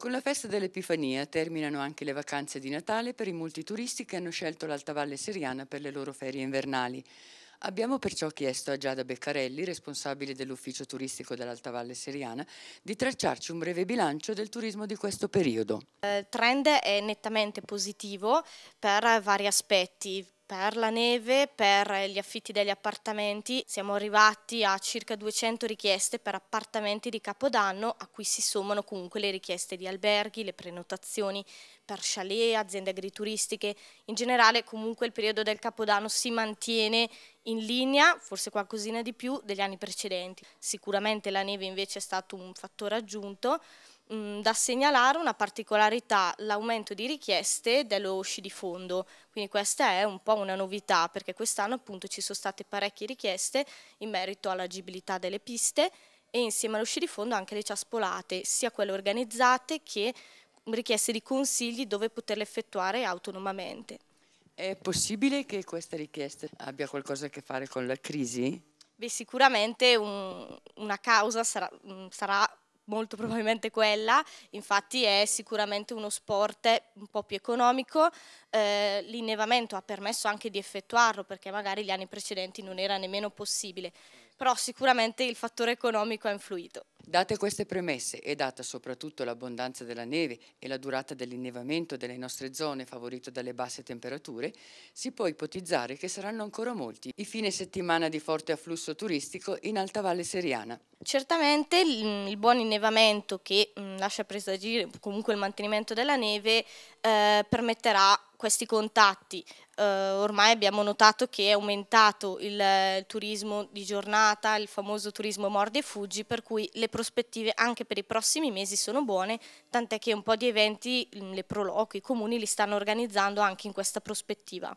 Con la festa dell'Epifania terminano anche le vacanze di Natale per i molti turisti che hanno scelto l'Alta Valle Seriana per le loro ferie invernali. Abbiamo perciò chiesto a Giada Beccarelli, responsabile dell'ufficio turistico dell'Alta Valle Seriana, di tracciarci un breve bilancio del turismo di questo periodo. Il trend è nettamente positivo per vari aspetti per la neve, per gli affitti degli appartamenti, siamo arrivati a circa 200 richieste per appartamenti di Capodanno, a cui si sommano comunque le richieste di alberghi, le prenotazioni per chalet, aziende agrituristiche. In generale comunque il periodo del Capodanno si mantiene in linea, forse qualcosina di più, degli anni precedenti. Sicuramente la neve invece è stato un fattore aggiunto, Mm, da segnalare una particolarità, l'aumento di richieste dello sci di fondo, quindi questa è un po' una novità perché quest'anno appunto ci sono state parecchie richieste in merito all'agibilità delle piste e insieme allo sci di fondo anche le ciaspolate, sia quelle organizzate che richieste di consigli dove poterle effettuare autonomamente. È possibile che questa richiesta abbia qualcosa a che fare con la crisi? Beh, sicuramente un, una causa sarà, mm, sarà molto probabilmente quella, infatti è sicuramente uno sport un po' più economico, eh, l'innevamento ha permesso anche di effettuarlo perché magari gli anni precedenti non era nemmeno possibile, però sicuramente il fattore economico ha influito. Date queste premesse e data soprattutto l'abbondanza della neve e la durata dell'innevamento delle nostre zone favorito dalle basse temperature, si può ipotizzare che saranno ancora molti i fine settimana di forte afflusso turistico in Alta Valle Seriana certamente il, il, buon innevamento che mh, mm, lascia presagire comunque il mantenimento della neve eh, permetterà questi contatti. Eh, ormai abbiamo notato che è aumentato il, il, turismo di giornata, il famoso turismo mordi e fuggi, per cui le prospettive anche per i prossimi mesi sono buone, tant'è che un po' di eventi, mm, le proloqui, i comuni li stanno organizzando anche in questa prospettiva.